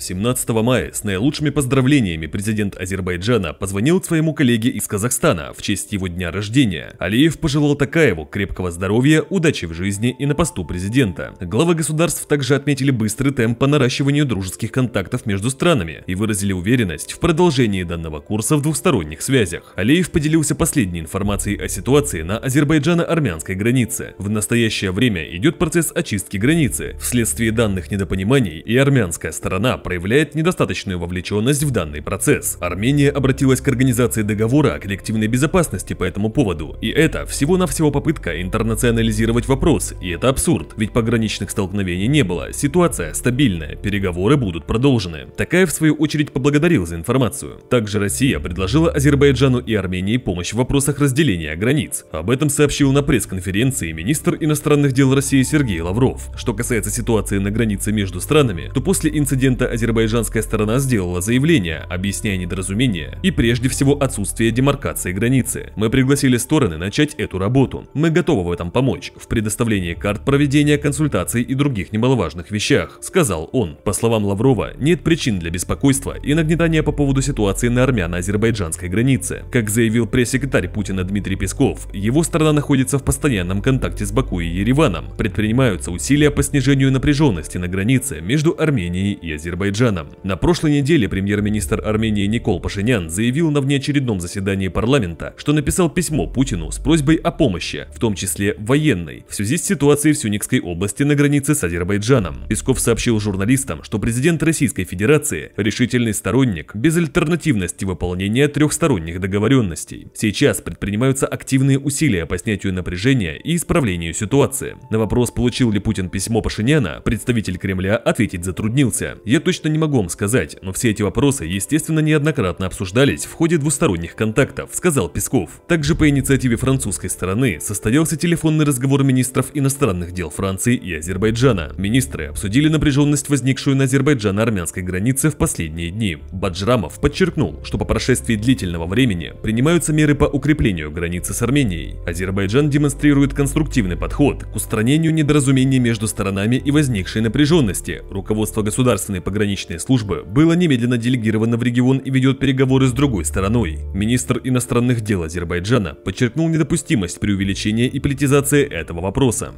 17 мая с наилучшими поздравлениями президент Азербайджана позвонил своему коллеге из Казахстана в честь его дня рождения. Алиев пожелал Такаеву крепкого здоровья, удачи в жизни и на посту президента. Главы государств также отметили быстрый темп по наращиванию дружеских контактов между странами и выразили уверенность в продолжении данного курса в двусторонних связях. Алиев поделился последней информацией о ситуации на азербайджано-армянской границе. В настоящее время идет процесс очистки границы. Вследствие данных недопониманий и армянская сторона проявляет недостаточную вовлеченность в данный процесс. Армения обратилась к организации договора о коллективной безопасности по этому поводу, и это всего-навсего попытка интернационализировать вопрос, и это абсурд, ведь пограничных столкновений не было, ситуация стабильная, переговоры будут продолжены. Такая в свою очередь поблагодарил за информацию. Также Россия предложила Азербайджану и Армении помощь в вопросах разделения границ. Об этом сообщил на пресс-конференции министр иностранных дел России Сергей Лавров. Что касается ситуации на границе между странами, то после инцидента азербайджанская сторона сделала заявление, объясняя недоразумение и прежде всего отсутствие демаркации границы. Мы пригласили стороны начать эту работу. Мы готовы в этом помочь, в предоставлении карт проведения консультаций и других немаловажных вещах, сказал он. По словам Лаврова, нет причин для беспокойства и нагнетания по поводу ситуации на армяно-азербайджанской границе. Как заявил пресс-секретарь Путина Дмитрий Песков, его страна находится в постоянном контакте с Баку и Ереваном. Предпринимаются усилия по снижению напряженности на границе между Арменией и Азербайджаном. Азербайджана. На прошлой неделе премьер-министр Армении Никол Пашинян заявил на внеочередном заседании парламента, что написал письмо Путину с просьбой о помощи, в том числе военной, в связи с ситуацией в Сюникской области на границе с Азербайджаном. Песков сообщил журналистам, что президент Российской Федерации – решительный сторонник безальтернативности выполнения трехсторонних договоренностей. Сейчас предпринимаются активные усилия по снятию напряжения и исправлению ситуации. На вопрос, получил ли Путин письмо Пашиняна, представитель Кремля ответить затруднился. Я точно точно не могу вам сказать, но все эти вопросы, естественно, неоднократно обсуждались в ходе двусторонних контактов, сказал Песков. Также по инициативе французской стороны состоялся телефонный разговор министров иностранных дел Франции и Азербайджана. Министры обсудили напряженность, возникшую на Азербайджано-армянской границе в последние дни. Баджрамов подчеркнул, что по прошествии длительного времени принимаются меры по укреплению границы с Арменией. Азербайджан демонстрирует конструктивный подход к устранению недоразумений между сторонами и возникшей напряженности. Руководство государственной пограничной пограничной службы было немедленно делегировано в регион и ведет переговоры с другой стороной. Министр иностранных дел Азербайджана подчеркнул недопустимость преувеличения и политизации этого вопроса.